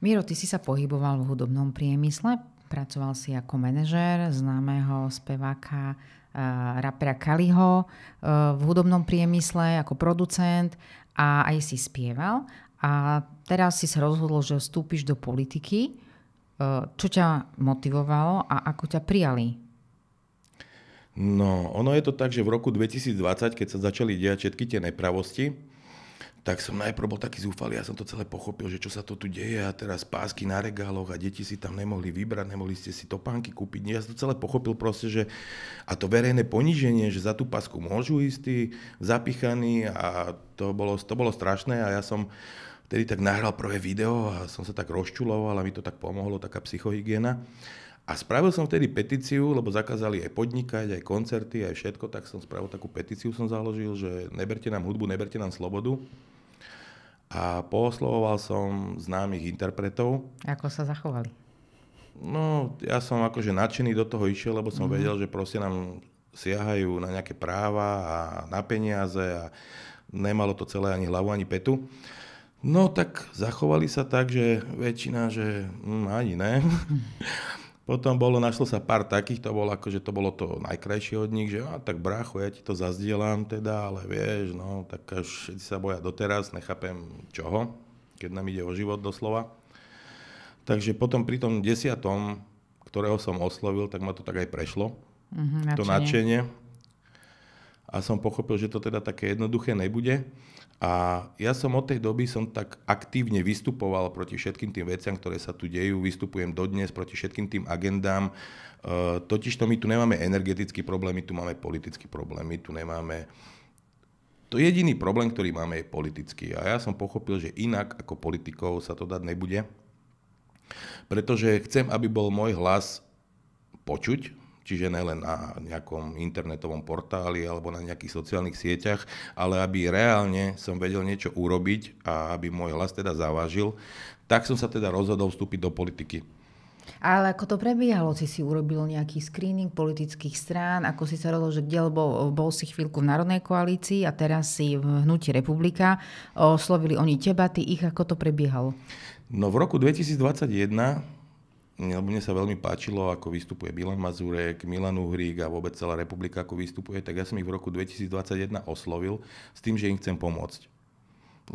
Miro, ty si sa pohyboval v hudobnom priemysle, pracoval si ako manažér známeho speváka eh, rapera Kaliho eh, v hudobnom priemysle ako producent a aj si spieval. A teraz si sa rozhodol, že vstúpiš do politiky. Eh, čo ťa motivovalo a ako ťa prijali? No, ono je to tak, že v roku 2020, keď sa začali diať všetky tie nepravosti, tak som najprv bol taký zúfalý, ja som to celé pochopil, že čo sa to tu deje a teraz pásky na regáloch a deti si tam nemohli vybrať, nemohli ste si topánky kúpiť. Ja som to celé pochopil proste, že a to verejné poníženie, že za tú pásku môžu ísť tí zapichaní a to bolo, to bolo strašné a ja som vtedy tak nahral prvé video a som sa tak rozčuloval a mi to tak pomohlo, taká psychohygiena. A spravil som vtedy petíciu, lebo zakázali aj podnikať, aj koncerty, aj všetko, tak som spravil takú petíciu, som založil, že neberte nám hudbu, neberte nám slobodu. A poslovoval som známych interpretov. Ako sa zachovali? No, ja som akože nadšený do toho išiel, lebo som mm-hmm. vedel, že proste nám siahajú na nejaké práva a na peniaze a nemalo to celé ani hlavu, ani petu. No tak zachovali sa tak, že väčšina, že mm, ani ne. Potom bolo, našlo sa pár takých, to bolo akože to bolo to najkrajšie od nich, že a tak brácho, ja ti to zazdielam teda, ale vieš, no, tak až všetci sa boja doteraz, nechápem čoho, keď nám ide o život doslova. Takže potom pri tom desiatom, ktorého som oslovil, tak ma to tak aj prešlo. Mm-hmm, nadšenie. To nadšenie a som pochopil, že to teda také jednoduché nebude. A ja som od tej doby som tak aktívne vystupoval proti všetkým tým veciam, ktoré sa tu dejú. Vystupujem dodnes proti všetkým tým agendám. E, totiž to my tu nemáme energetický problém, my tu máme politický problém, my tu nemáme... To jediný problém, ktorý máme, je politický. A ja som pochopil, že inak ako politikov sa to dať nebude. Pretože chcem, aby bol môj hlas počuť, Čiže nelen na nejakom internetovom portáli alebo na nejakých sociálnych sieťach, ale aby reálne som vedel niečo urobiť a aby môj hlas teda zavážil, tak som sa teda rozhodol vstúpiť do politiky. Ale ako to prebiehalo? Si si urobil nejaký screening politických strán? Ako si sa rozhodol, že kde? Lebo bol si chvíľku v Národnej koalícii a teraz si v Hnutí republika. Oslovili oni teba, ty ich. Ako to prebiehalo? No v roku 2021 lebo mne sa veľmi páčilo, ako vystupuje Milan Mazurek, Milan Uhrík a vôbec celá republika, ako vystupuje, tak ja som ich v roku 2021 oslovil s tým, že im chcem pomôcť.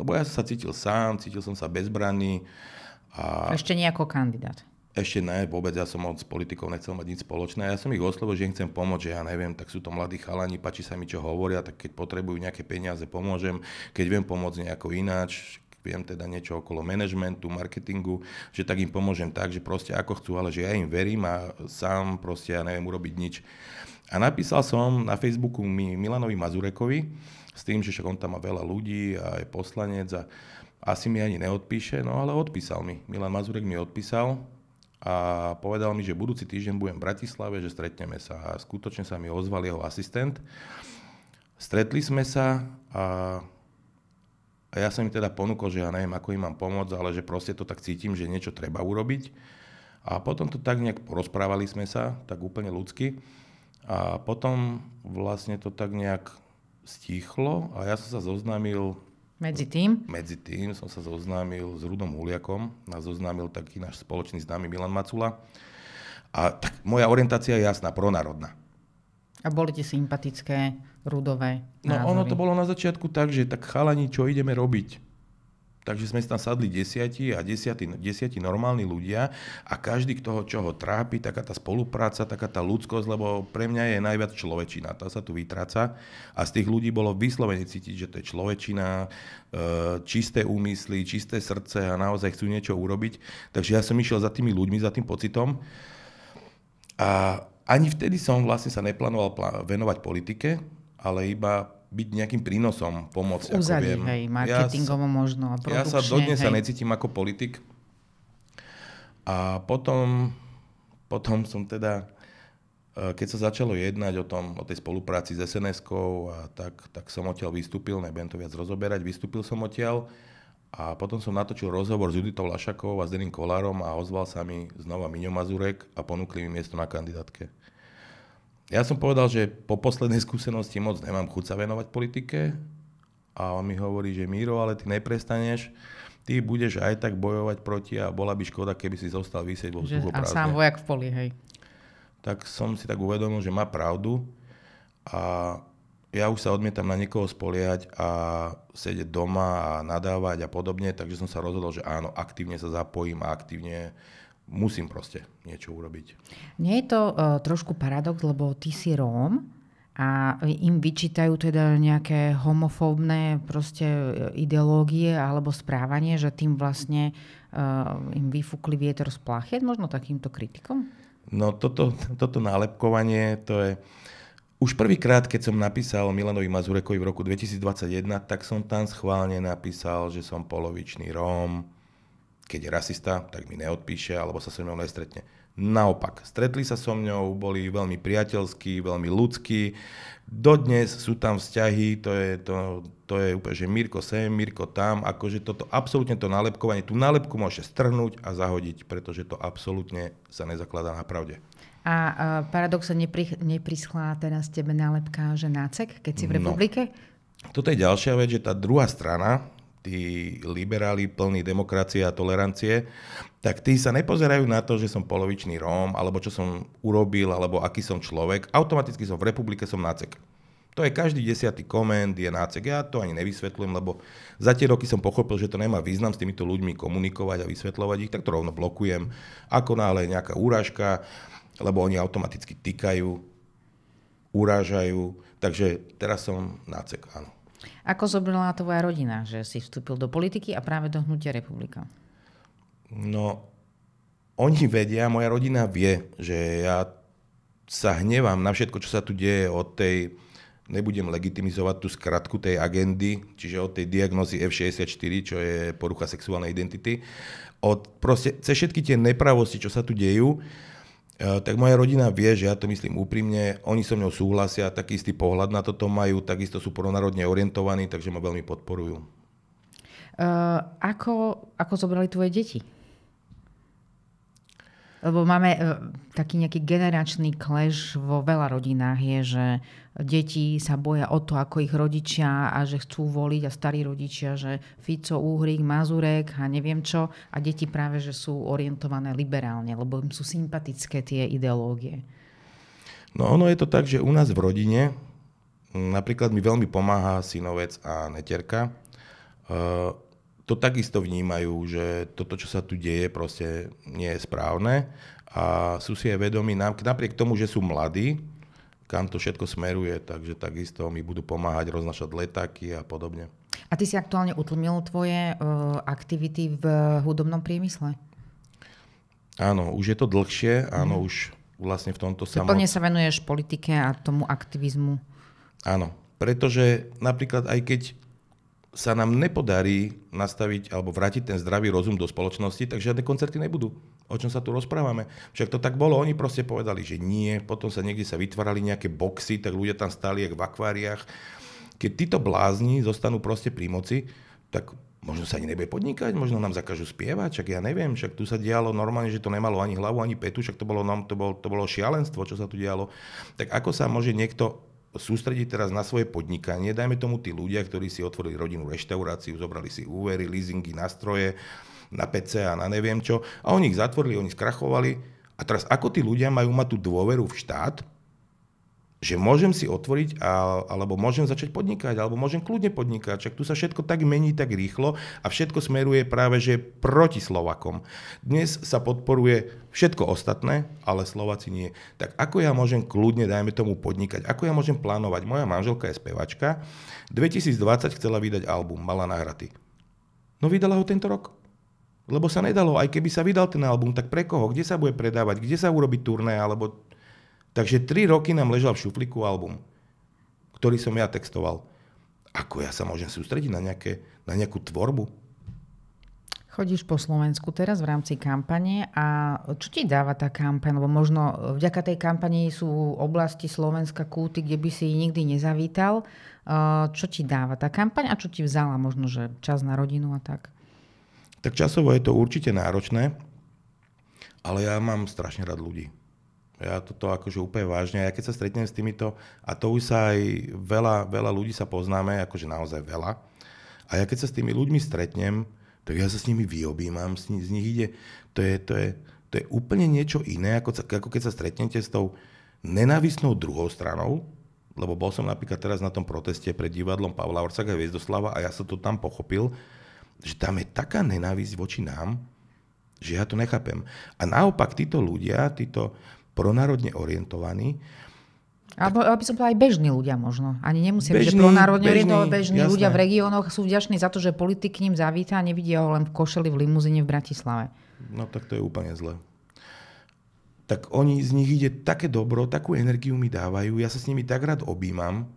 Lebo ja som sa cítil sám, cítil som sa bezbranný. A... Ešte nie ako kandidát. Ešte ne, vôbec ja som od politikov nechcel mať nič spoločné. Ja som ich oslovil, že im chcem pomôcť, že ja neviem, tak sú to mladí chalani, páči sa mi, čo hovoria, tak keď potrebujú nejaké peniaze, pomôžem. Keď viem pomôcť nejako ináč, viem teda niečo okolo manažmentu, marketingu, že tak im pomôžem tak, že proste ako chcú, ale že ja im verím a sám proste ja neviem urobiť nič. A napísal som na Facebooku mi Milanovi Mazurekovi s tým, že však on tam má veľa ľudí a je poslanec a asi mi ani neodpíše, no ale odpísal mi. Milan Mazurek mi odpísal, a povedal mi, že budúci týždeň budem v Bratislave, že stretneme sa. A skutočne sa mi ozval jeho asistent. Stretli sme sa a a ja som im teda ponúkol, že ja neviem, ako im mám pomôcť, ale že proste to tak cítim, že niečo treba urobiť. A potom to tak nejak porozprávali sme sa, tak úplne ľudsky. A potom vlastne to tak nejak stichlo a ja som sa zoznámil... Medzi tým? Medzi tým som sa zoznámil s Rudom Huliakom. Nás zoznámil taký náš spoločný známy Milan Macula. A tak moja orientácia je jasná, pronárodná. A boli ti sympatické? Rudové názory. No ono to bolo na začiatku tak, že tak chalani, čo ideme robiť? Takže sme tam sadli desiati a desiati, desiati normálni ľudia a každý, kto ho, čo ho trápi, taká tá spolupráca, taká tá ľudskosť, lebo pre mňa je najviac človečina, tá sa tu vytráca a z tých ľudí bolo vyslovene cítiť, že to je človečina, e, čisté úmysly, čisté srdce a naozaj chcú niečo urobiť. Takže ja som išiel za tými ľuďmi, za tým pocitom a ani vtedy som vlastne sa neplánoval venovať politike, ale iba byť nejakým prínosom, pomôcť. Uzadí, ako viem. hej, marketingovo ja, možno a Ja sa dodnes sa necítim ako politik. A potom, potom som teda, e, keď sa začalo jednať o tom, o tej spolupráci s sns a tak, tak som odtiaľ vystúpil, nebudem to viac rozoberať, vystúpil som odtiaľ a potom som natočil rozhovor s Juditou Lašakovou a s Deným Kolárom a ozval sa mi znova Miňo Mazurek a ponúkli mi miesto na kandidátke ja som povedal, že po poslednej skúsenosti moc nemám chuť sa venovať politike a on mi hovorí, že Miro, ale ty neprestaneš, ty budeš aj tak bojovať proti a bola by škoda, keby si zostal vysieť vo vzduchu A sám vojak v poli, hej. Tak som si tak uvedomil, že má pravdu a ja už sa odmietam na niekoho spoliehať a sedieť doma a nadávať a podobne, takže som sa rozhodol, že áno, aktívne sa zapojím a aktívne musím proste niečo urobiť. Nie je to uh, trošku paradox, lebo ty si Róm a im vyčítajú teda nejaké homofóbne proste e, ideológie alebo správanie, že tým vlastne uh, im vyfúkli vietor z plachet, možno takýmto kritikom? No toto, toto nálepkovanie, to je... Už prvýkrát, keď som napísal Milanovi Mazurekovi v roku 2021, tak som tam schválne napísal, že som polovičný Róm, keď je rasista, tak mi neodpíše alebo sa so mnou nestretne. Naopak, stretli sa so mňou, boli veľmi priateľskí, veľmi ľudskí. Dodnes sú tam vzťahy, to je, to, to je úplne, že Mirko sem, Mirko tam, akože toto absolútne to nálepkovanie, tú nálepku môže strhnúť a zahodiť, pretože to absolútne sa nezakladá na pravde. A uh, paradoxne nepri, neprischlá teraz tebe nálepka, že nácek, keď si v no. republike? No. Toto je ďalšia vec, že tá druhá strana, tí liberáli plní demokracie a tolerancie, tak tí sa nepozerajú na to, že som polovičný Róm, alebo čo som urobil, alebo aký som človek. Automaticky som v republike, som nácek. To je každý desiatý koment, je nácek. Ja to ani nevysvetľujem, lebo za tie roky som pochopil, že to nemá význam s týmito ľuďmi komunikovať a vysvetľovať ich, tak to rovno blokujem. Ako náhle je nejaká úražka, lebo oni automaticky týkajú, urážajú. Takže teraz som nácek, áno. Ako zobrala tvoja rodina, že si vstúpil do politiky a práve do hnutia republika? No, oni vedia, moja rodina vie, že ja sa hnevám na všetko, čo sa tu deje od tej, nebudem legitimizovať tú skratku tej agendy, čiže od tej diagnózy F64, čo je porucha sexuálnej identity, od proste, cez všetky tie nepravosti, čo sa tu dejú, E, tak moja rodina vie, že ja to myslím úprimne, oni so mnou súhlasia, taký istý pohľad na toto majú, takisto sú pronárodne orientovaní, takže ma veľmi podporujú. Uh, ako, ako zobrali tvoje deti? lebo máme e, taký nejaký generačný kleš vo veľa rodinách je, že deti sa boja o to, ako ich rodičia a že chcú voliť a starí rodičia, že Fico, Úhrik, Mazurek a neviem čo a deti práve, že sú orientované liberálne, lebo im sú sympatické tie ideológie. No ono je to tak, že u nás v rodine napríklad mi veľmi pomáha synovec a neterka. Uh, to takisto vnímajú, že toto, čo sa tu deje, proste nie je správne a sú si aj vedomi, napriek tomu, že sú mladí, kam to všetko smeruje, takže takisto mi budú pomáhať roznašať letáky a podobne. A ty si aktuálne utlmil tvoje uh, aktivity v hudobnom priemysle? Áno, už je to dlhšie, áno, mm. už vlastne v tomto samotnom... Plne sa venuješ politike a tomu aktivizmu. Áno, pretože napríklad aj keď sa nám nepodarí nastaviť alebo vrátiť ten zdravý rozum do spoločnosti, tak žiadne koncerty nebudú. O čom sa tu rozprávame? Však to tak bolo, oni proste povedali, že nie, potom sa niekde sa vytvárali nejaké boxy, tak ľudia tam stáli jak v akváriách. Keď títo blázni zostanú proste pri moci, tak možno sa ani nebude podnikať, možno nám zakažu spievať, však ja neviem, však tu sa dialo normálne, že to nemalo ani hlavu, ani petu, však to bolo, nám, to bolo, to bolo šialenstvo, čo sa tu dialo. Tak ako sa môže niekto sústrediť teraz na svoje podnikanie. Dajme tomu tí ľudia, ktorí si otvorili rodinu, reštauráciu, zobrali si úvery, leasingy, nástroje, na PC a na neviem čo. A oni ich zatvorili, oni skrachovali. A teraz ako tí ľudia majú mať tú dôveru v štát, že môžem si otvoriť, a, alebo môžem začať podnikať, alebo môžem kľudne podnikať. Čak tu sa všetko tak mení tak rýchlo a všetko smeruje práve že proti Slovakom. Dnes sa podporuje všetko ostatné, ale Slováci nie. Tak ako ja môžem kľudne, dajme tomu, podnikať? Ako ja môžem plánovať? Moja manželka je spevačka, 2020 chcela vydať album, mala nahraty. No vydala ho tento rok. Lebo sa nedalo, aj keby sa vydal ten album, tak pre koho? Kde sa bude predávať? Kde sa urobiť turné? Alebo Takže 3 roky nám ležal v šuflíku album, ktorý som ja textoval. Ako ja sa môžem sústrediť na, nejaké, na nejakú tvorbu? Chodíš po Slovensku teraz v rámci kampane a čo ti dáva tá kampaň? Lebo možno vďaka tej kampani sú oblasti Slovenska kúty, kde by si nikdy nezavítal. Eh, čo ti dáva tá kampaň a čo ti vzala možno, že čas na rodinu a tak? Tak časovo je to určite náročné, ale ja mám strašne rád ľudí. Ja toto akože úplne vážne. Ja keď sa stretnem s týmito, a to už sa aj veľa, veľa ľudí sa poznáme, akože naozaj veľa. A ja keď sa s tými ľuďmi stretnem, tak ja sa s nimi vyobímam, z nich, z nich ide. To je, to, je, to je úplne niečo iné, ako, ako keď sa stretnete s tou nenávisnou druhou stranou, lebo bol som napríklad teraz na tom proteste pred divadlom Pavla Orcaka Hviezdoslava a ja som to tam pochopil, že tam je taká nenávisť voči nám, že ja to nechápem. A naopak títo ľudia, títo, pronárodne orientovaní. Alebo aby som povedal aj bežní ľudia možno. Ani nemusia byť, byť pronárodne orientovaní. Bežní jasné. ľudia v regiónoch sú vďační za to, že politik k ním zavíta a nevidia ho len v košeli v limuzine v Bratislave. No tak to je úplne zle tak oni z nich ide také dobro, takú energiu mi dávajú, ja sa s nimi tak rád objímam,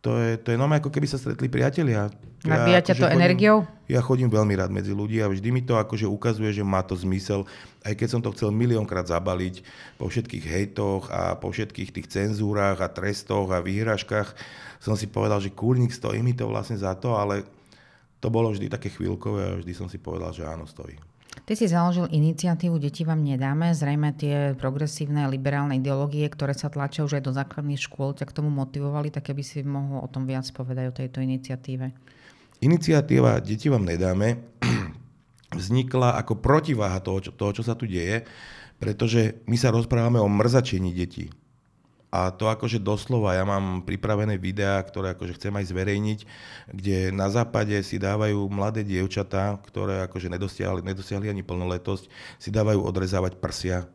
to je, to je normálne, ako keby sa stretli priatelia. Nabíja ťa ja, akože to chodím, energiou? Ja chodím veľmi rád medzi ľudí a vždy mi to akože ukazuje, že má to zmysel. Aj keď som to chcel miliónkrát zabaliť po všetkých hejtoch a po všetkých tých cenzúrach a trestoch a vyhražkách, som si povedal, že kúrnik stojí mi to vlastne za to, ale to bolo vždy také chvíľkové a vždy som si povedal, že áno, stojí. Ty si založil iniciatívu Deti vám nedáme. Zrejme tie progresívne liberálne ideológie, ktoré sa tlačia už aj do základných škôl, ťa k tomu motivovali, tak aby si mohol o tom viac povedať, o tejto iniciatíve. Iniciatíva Deti vám nedáme vznikla ako protiváha toho, čo, toho, čo sa tu deje, pretože my sa rozprávame o mrzačení detí. A to akože doslova, ja mám pripravené videá, ktoré akože chcem aj zverejniť, kde na západe si dávajú mladé dievčatá, ktoré akože nedosiahli, nedosiahli ani plnoletosť, si dávajú odrezávať prsia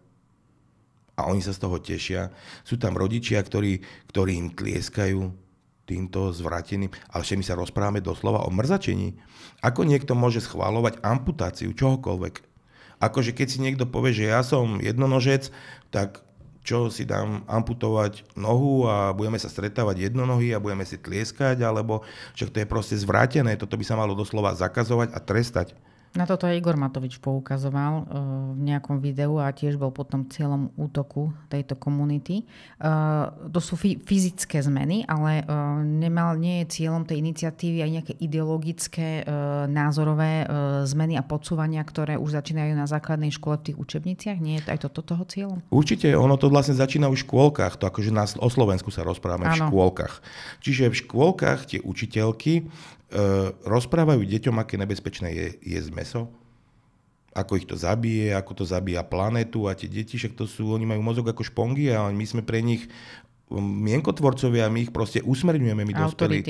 a oni sa z toho tešia. Sú tam rodičia, ktorí, ktorí im tlieskajú, týmto zvrateným, ale všetci sa rozprávame doslova o mrzačení. Ako niekto môže schválovať amputáciu čohokoľvek? Akože keď si niekto povie, že ja som jednonožec, tak čo si dám amputovať nohu a budeme sa stretávať jednonohy a budeme si tlieskať, alebo však to je proste zvrátené, toto by sa malo doslova zakazovať a trestať. Na toto aj Igor Matovič poukazoval eh, v nejakom videu a tiež bol potom cieľom útoku tejto komunity. Eh, to sú fyzické zmeny, ale eh, nemal, nie je cieľom tej iniciatívy aj nejaké ideologické názorové zmeny a podsúvania, ktoré už začínajú na základnej škole v tých učebniciach? Nie je aj toto toho cieľom? Určite, ono to vlastne začína už v škôlkach. To akože nás, o Slovensku sa rozprávame ano. v škôlkach. Čiže v škôlkach tie učiteľky E, rozprávajú deťom, aké nebezpečné je jesť meso, ako ich to zabije, ako to zabíja planetu a tie deti, však to sú, oni majú mozog ako špongy a my sme pre nich mm, mienkotvorcovia, my ich proste usmerňujeme, my dospelí.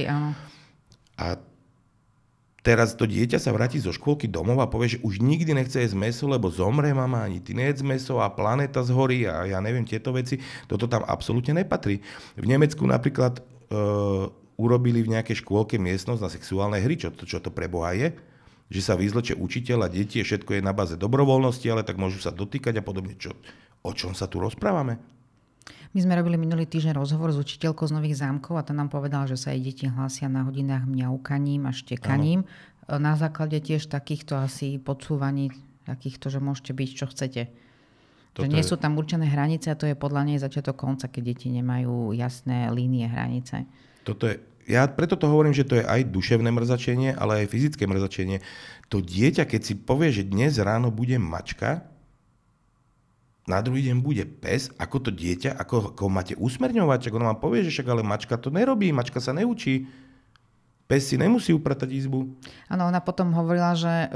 A teraz to dieťa sa vráti zo škôlky domov a povie, že už nikdy nechce jesť meso, lebo zomre mama, ani ty nejedz meso a planéta zhorí a ja neviem tieto veci. Toto tam absolútne nepatrí. V Nemecku napríklad e, urobili v nejakej škôlke miestnosť na sexuálne hry, čo to, čo to pre Boha je, že sa vyzleče učiteľ a deti, všetko je na báze dobrovoľnosti, ale tak môžu sa dotýkať a podobne. Čo, o čom sa tu rozprávame? My sme robili minulý týždeň rozhovor s učiteľkou z Nových zámkov a tá nám povedala, že sa jej deti hlásia na hodinách mňaukaním a štekaním. Ano. Na základe tiež takýchto asi podsúvaní, takýchto, že môžete byť, čo chcete. Toto že nie je... sú tam určené hranice a to je podľa nej začiatok konca, keď deti nemajú jasné línie hranice. Toto je, ja preto to hovorím, že to je aj duševné mrzačenie, ale aj fyzické mrzačenie. To dieťa, keď si povie, že dnes ráno bude mačka, na druhý deň bude pes, ako to dieťa, ako, ako máte usmerňovať, ako ono vám povie, že však ale mačka to nerobí, mačka sa neučí. Pes si nemusí upratať izbu. Áno, ona potom hovorila, že e,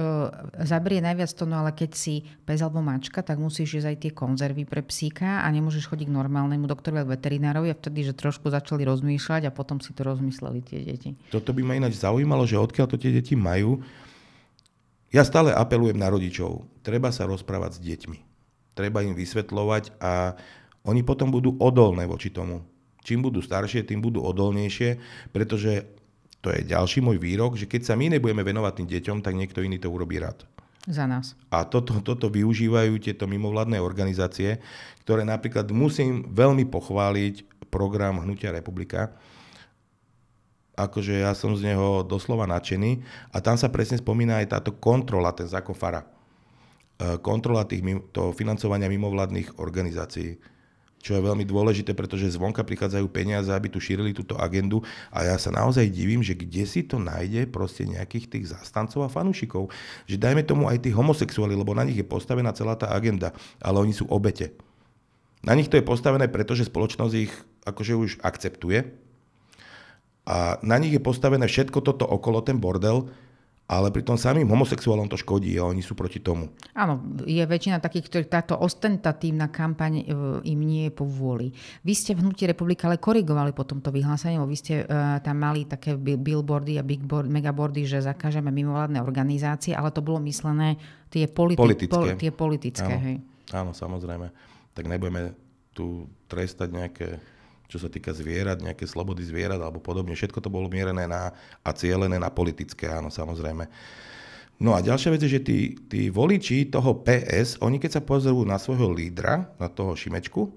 zabrie najviac to, no ale keď si pes alebo mačka, tak musíš jesť aj tie konzervy pre psíka a nemôžeš chodiť k normálnemu doktorovi alebo veterinárovi a vtedy, že trošku začali rozmýšľať a potom si to rozmysleli tie deti. Toto by ma ináč zaujímalo, že odkiaľ to tie deti majú. Ja stále apelujem na rodičov. Treba sa rozprávať s deťmi. Treba im vysvetľovať a oni potom budú odolné voči tomu. Čím budú staršie, tým budú odolnejšie, pretože to je ďalší môj výrok, že keď sa my nebudeme venovať tým deťom, tak niekto iný to urobí rád. Za nás. A toto, toto využívajú tieto mimovládne organizácie, ktoré napríklad musím veľmi pochváliť program Hnutia Republika. Akože ja som z neho doslova nadšený. A tam sa presne spomína aj táto kontrola, ten zákon FARA. E, kontrola tých, to financovania mimovládnych organizácií čo je veľmi dôležité, pretože zvonka prichádzajú peniaze, aby tu šírili túto agendu a ja sa naozaj divím, že kde si to nájde proste nejakých tých zastancov a fanúšikov. Že dajme tomu aj tí homosexuáli, lebo na nich je postavená celá tá agenda, ale oni sú obete. Na nich to je postavené, pretože spoločnosť ich akože už akceptuje a na nich je postavené všetko toto okolo, ten bordel, ale pritom samým homosexuálom to škodí a oni sú proti tomu. Áno, je väčšina takých, ktorí táto ostentatívna kampaň e, im nie je povôli. Vy ste v Hnutí republika ale korigovali po tomto vyhlásení, vy ste uh, tam mali také billboardy a board, megabordy, že zakážeme mimovládne organizácie, ale to bolo myslené tie politi- politické. Poli- tie politické áno, hej. áno, samozrejme. Tak nebudeme tu trestať nejaké čo sa týka zvierat, nejaké slobody zvierat alebo podobne. Všetko to bolo mierené na, a cieľené na politické, áno, samozrejme. No a ďalšia vec je, že tí, tí voliči toho PS, oni keď sa pozrú na svojho lídra, na toho Šimečku,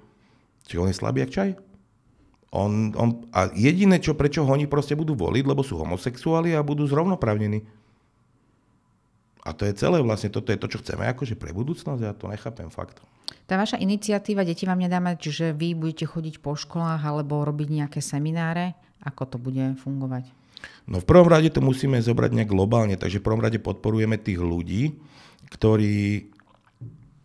či on je slabý jak čaj? On, on, a jediné, čo, prečo ho oni proste budú voliť, lebo sú homosexuáli a budú zrovnoprávnení. A to je celé vlastne, toto je to, čo chceme akože pre budúcnosť, ja to nechápem fakt. Tá vaša iniciatíva, deti vám nedáme, že vy budete chodiť po školách alebo robiť nejaké semináre, ako to bude fungovať? No v prvom rade to musíme zobrať nejak globálne, takže v prvom rade podporujeme tých ľudí, ktorí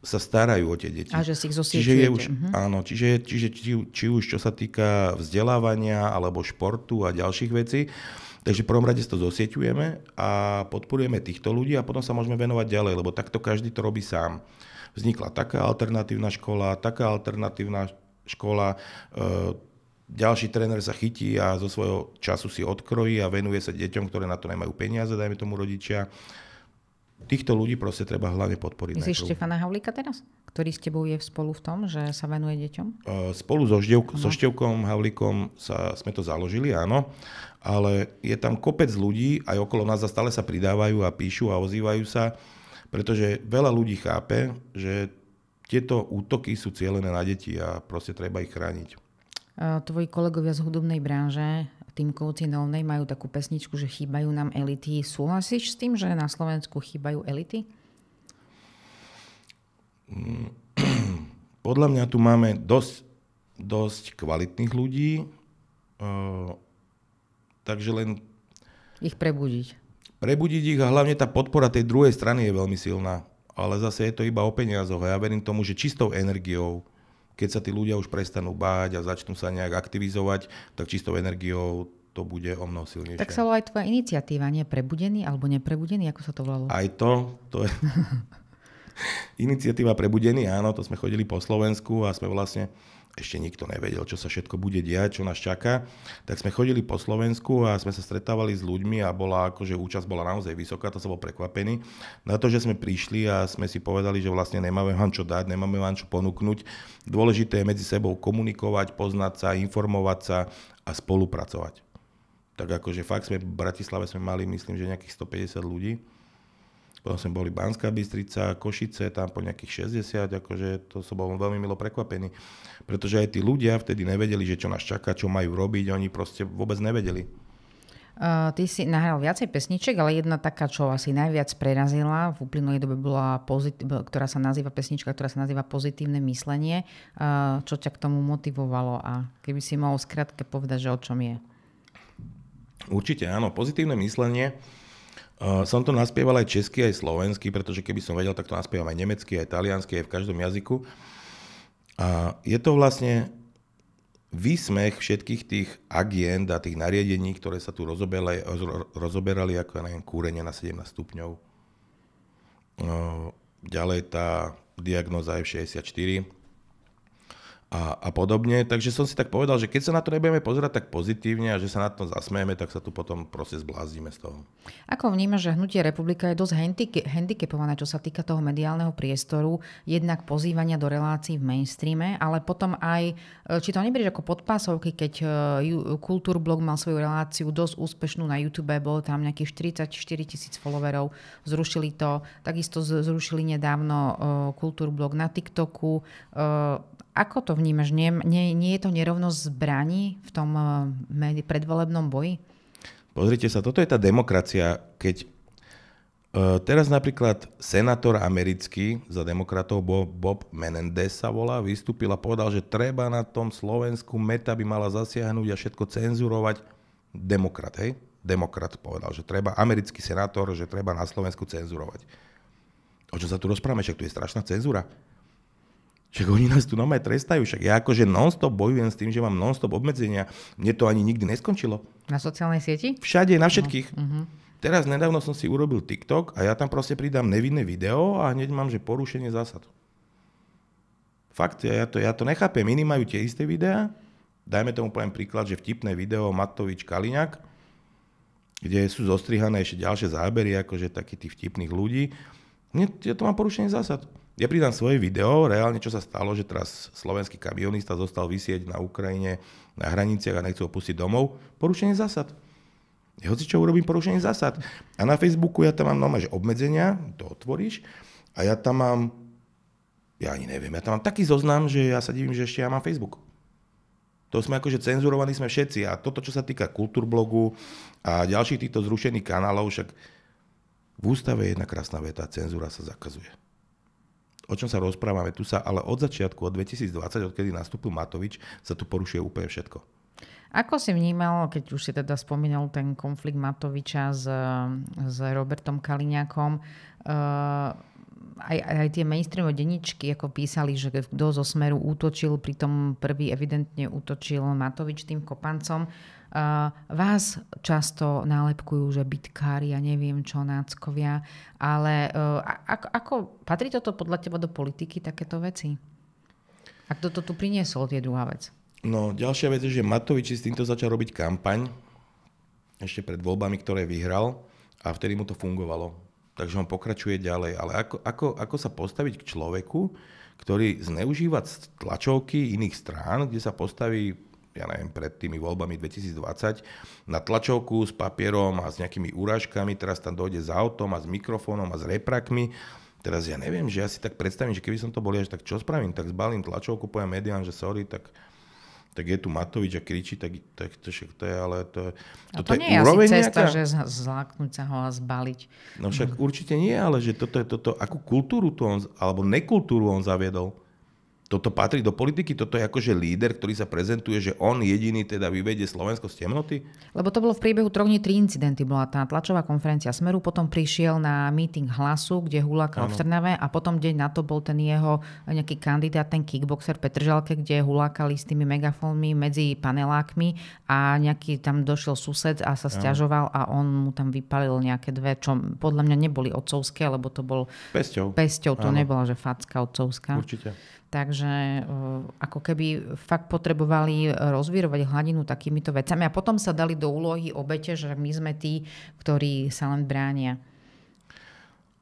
sa starajú o tie deti. A že si ich zosieťujete. Čiže je už, uh-huh. Áno, čiže, čiže či, či už čo sa týka vzdelávania alebo športu a ďalších vecí, Takže v prvom rade to zosieťujeme a podporujeme týchto ľudí a potom sa môžeme venovať ďalej, lebo takto každý to robí sám. Vznikla taká alternatívna škola, taká alternatívna škola, e, ďalší tréner sa chytí a zo svojho času si odkrojí a venuje sa deťom, ktoré na to nemajú peniaze, dajme tomu rodičia týchto ľudí proste treba hlavne podporiť. Myslíš Štefana Havlíka teraz? Ktorý s tebou je spolu v tom, že sa venuje deťom? Spolu so, Ždev- so Števkom Havlíkom sa, sme to založili, áno. Ale je tam kopec ľudí, aj okolo nás a stále sa pridávajú a píšu a ozývajú sa, pretože veľa ľudí chápe, že tieto útoky sú cieľené na deti a proste treba ich chrániť. Tvoji kolegovia z hudobnej branže tým na novnej majú takú pesničku, že chýbajú nám elity. Súhlasíš s tým, že na Slovensku chýbajú elity? Mm. Podľa mňa tu máme dosť, dosť kvalitných ľudí, eh, takže len... Ich prebudiť. Prebudiť ich a hlavne tá podpora tej druhej strany je veľmi silná. Ale zase je to iba o peniazoch a ja verím tomu, že čistou energiou, keď sa tí ľudia už prestanú báť a začnú sa nejak aktivizovať, tak čistou energiou to bude o mnoho silnejšie. Tak sa volá aj tvoja iniciatíva, nie prebudený alebo neprebudený, ako sa to volalo? Aj to, to je... Iniciatíva Prebudený, áno, to sme chodili po Slovensku a sme vlastne ešte nikto nevedel, čo sa všetko bude diať, čo nás čaká, tak sme chodili po Slovensku a sme sa stretávali s ľuďmi a bola akože účasť bola naozaj vysoká, to som bol prekvapený. Na to, že sme prišli a sme si povedali, že vlastne nemáme vám čo dať, nemáme vám čo ponúknuť. Dôležité je medzi sebou komunikovať, poznať sa, informovať sa a spolupracovať. Tak akože fakt sme v Bratislave sme mali, myslím, že nejakých 150 ľudí potom sme boli Banská Bystrica, Košice, tam po nejakých 60, akože to som bol veľmi milo prekvapený, pretože aj tí ľudia vtedy nevedeli, že čo nás čaká, čo majú robiť, oni proste vôbec nevedeli. Uh, ty si nahral viacej pesniček, ale jedna taká, čo asi najviac prerazila v uplynulej dobe bola, pozit- ktorá sa nazýva pesnička, ktorá sa nazýva Pozitívne myslenie. Uh, čo ťa k tomu motivovalo a keby si mohol skrátke povedať, že o čom je? Určite áno, pozitívne myslenie Eh, som to naspieval aj česky, aj slovensky, pretože keby som vedel, tak to naspievam aj nemecky, aj taliansky, aj v každom jazyku. A je to vlastne výsmech všetkých tých agent a tých nariadení, ktoré sa tu rozoberali, rozoberali ako ja neviem, kúrenie na 17 stupňov. Eh, ďalej tá diagnoza F64, a, a podobne. Takže som si tak povedal, že keď sa na to nebudeme pozerať tak pozitívne a že sa na to zasmejeme, tak sa tu potom proste zblázíme z toho. Ako vnímaš, že hnutie republika je dosť handike- handicapované, čo sa týka toho mediálneho priestoru, jednak pozývania do relácií v mainstreame, ale potom aj, e, či to neberieš ako podpásovky, keď e, Kultúrblog mal svoju reláciu dosť úspešnú na YouTube, bolo tam nejakých 44 tisíc followerov, zrušili to, takisto zrušili nedávno e, Kultúrblog na TikToku ako to vnímaš? Nie, nie, nie je to nerovnosť zbraní v tom eh, predvolebnom boji? Pozrite sa, toto je tá demokracia, keď eh, teraz napríklad senátor americký za demokratov Bob Menendez sa volá, vystúpil a povedal, že treba na tom Slovensku meta by mala zasiahnuť a všetko cenzurovať. Demokrat, hej? Demokrat povedal, že treba, americký senátor, že treba na Slovensku cenzurovať. O čom sa tu rozprávame? Však tu je strašná cenzúra. Však oni nás tu normálne trestajú, však ja akože non-stop bojujem s tým, že mám non-stop obmedzenia. Mne to ani nikdy neskončilo. Na sociálnej sieti? Všade, na všetkých. Uh-huh. Teraz nedávno som si urobil TikTok a ja tam proste pridám nevinné video a hneď mám, že porušenie zásad. Fakt, ja to, ja to nechápem. Iní majú tie isté videá. Dajme tomu poviem príklad, že vtipné video Matovič Kaliňák, kde sú zostrihané ešte ďalšie zábery, akože takých tých vtipných ľudí. Mne, ja to mám porušenie zásad. Ja pridám svoje video, reálne čo sa stalo, že teraz slovenský kamionista zostal vysieť na Ukrajine na hraniciach a nechcú pustiť domov. Porušenie zásad. Ja hoci čo urobím, porušenie zásad. A na Facebooku ja tam mám normálne, že obmedzenia, to otvoríš, a ja tam mám, ja ani neviem, ja tam mám taký zoznam, že ja sa divím, že ešte ja mám Facebook. To sme akože cenzurovaní sme všetci a toto, čo sa týka kultúrblogu a ďalších týchto zrušených kanálov, však v ústave je jedna krásna veta, cenzúra sa zakazuje o čom sa rozprávame. Tu sa ale od začiatku, od 2020, odkedy nastúpil Matovič, sa tu porušuje úplne všetko. Ako si vnímal, keď už si teda spomínal ten konflikt Matoviča s, s Robertom Kaliňákom, uh, eh, aj, aj, aj tie mainstreamové denníčky ako písali, že kto zo Smeru útočil, pritom prvý evidentne útočil Matovič tým kopancom vás často nálepkujú, že bytkári, ja neviem čo, náckovia, ale e, ako, ako patrí toto podľa teba do politiky, takéto veci? A kto to tu priniesol, je druhá vec. No, ďalšia vec je, že Matovič s týmto začal robiť kampaň ešte pred voľbami, ktoré vyhral a vtedy mu to fungovalo. Takže on pokračuje ďalej. Ale ako, ako, ako sa postaviť k človeku, ktorý zneužíva tlačovky iných strán, kde sa postaví ja neviem, pred tými voľbami 2020 na tlačovku s papierom a s nejakými úražkami, teraz tam dojde s autom a s mikrofónom a s reprakmi. Teraz ja neviem, že ja si tak predstavím, že keby som to bol ja, že tak čo spravím, tak zbalím tlačovku, poviem médiám, že sorry, tak tak je tu Matovič a kričí, tak, tak to, však to je, ale to, no to, to, to nie je asi cesta, nejaká... že zláknúť sa ho a zbaliť. No však no. určite nie, ale že toto je toto, akú kultúru tu on, alebo nekultúru on zaviedol toto patrí do politiky? Toto je akože líder, ktorý sa prezentuje, že on jediný teda vyvedie Slovensko z temnoty? Lebo to bolo v priebehu troch dní tri incidenty. Bola tá tlačová konferencia Smeru, potom prišiel na meeting Hlasu, kde hulákal ano. v Trnave a potom deň na to bol ten jeho nejaký kandidát, ten kickboxer Petržalke, kde hulákali s tými megafónmi medzi panelákmi a nejaký tam došiel sused a sa stiažoval a on mu tam vypalil nejaké dve, čo podľa mňa neboli otcovské, lebo to bol... Pesťou. Pesťou, to ano. nebola, že facka otcovská. Určite. Takže e, ako keby fakt potrebovali e, rozvírovať hladinu takýmito vecami a potom sa dali do úlohy obete, že my sme tí, ktorí sa len bránia.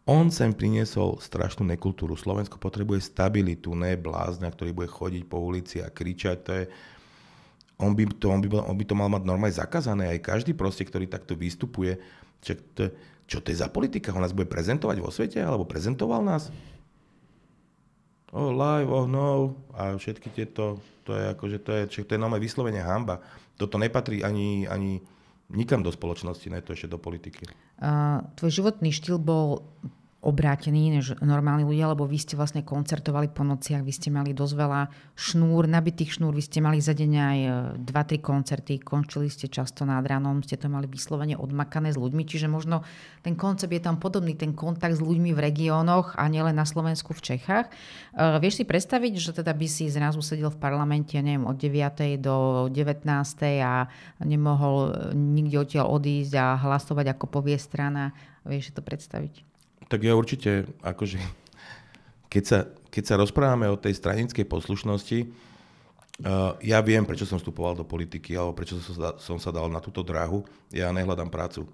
On sem priniesol strašnú nekultúru. Slovensko potrebuje stabilitu, ne blázna, ktorý bude chodiť po ulici a kričať. To je, on, by to, on, by, on by to mal mať normálne zakázané. Aj každý proste, ktorý takto vystupuje. to, čo to je za politika? On nás bude prezentovať vo svete? Alebo prezentoval nás? oh live, oh no a všetky tieto, to je že to je, to je nové vyslovene hamba. Toto nepatrí ani, ani nikam do spoločnosti, ne to ešte do politiky. Uh, tvoj životný štýl bol obrátení než normálni ľudia, lebo vy ste vlastne koncertovali po nociach, vy ste mali dosť veľa šnúr, nabitých šnúr, vy ste mali za deň aj 2-3 e, koncerty, končili ste často nad ránom, ste to mali vyslovene odmakané s ľuďmi, čiže možno ten koncept je tam podobný, ten kontakt s ľuďmi v regiónoch a nielen na Slovensku, v Čechách. Uh, vieš si predstaviť, že teda by si zrazu sedel v parlamente, neviem, od 9. do 19. a nemohol e, nikde odtiaľ odísť a hlasovať, ako povie strana. Vieš si to predstaviť? Tak ja určite, akože, keď sa, keď sa rozprávame o tej stranickej poslušnosti, uh, ja viem, prečo som vstupoval do politiky alebo prečo som sa, som sa dal na túto dráhu. Ja nehľadám prácu.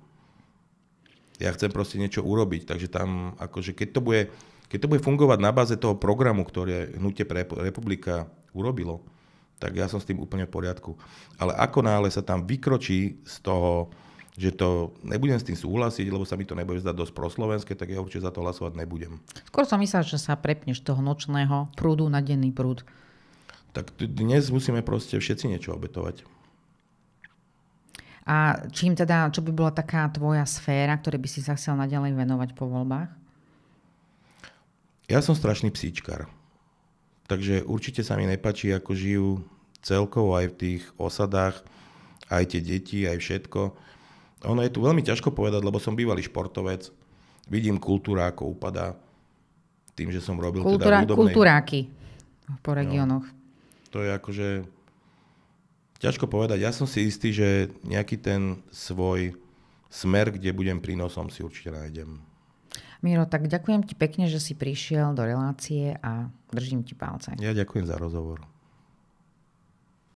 Ja chcem proste niečo urobiť, takže tam, akože, keď to bude, keď to bude fungovať na báze toho programu, ktoré Hnutie pre republika urobilo, tak ja som s tým úplne v poriadku. Ale ako náhle sa tam vykročí z toho, že to nebudem s tým súhlasiť, lebo sa mi to nebude zdať dosť proslovenské, tak ja určite za to hlasovať nebudem. Skôr som myslel, že sa prepneš toho nočného prúdu na denný prúd. Tak dnes musíme proste všetci niečo obetovať. A čím teda, čo by bola taká tvoja sféra, ktoré by si sa chcel naďalej venovať po voľbách? Ja som strašný psíčkar. Takže určite sa mi nepačí, ako žijú celkovo aj v tých osadách, aj tie deti, aj všetko ono je tu veľmi ťažko povedať, lebo som bývalý športovec, vidím kultúra, ako upadá tým, že som robil teda Kultúra, teda údobnej... Kultúráky po no. regiónoch. No, to je akože... Ťažko povedať, ja som si istý, že nejaký ten svoj smer, kde budem prínosom, si určite nájdem. Miro, tak ďakujem ti pekne, že si prišiel do relácie a držím ti palce. Ja ďakujem za rozhovor.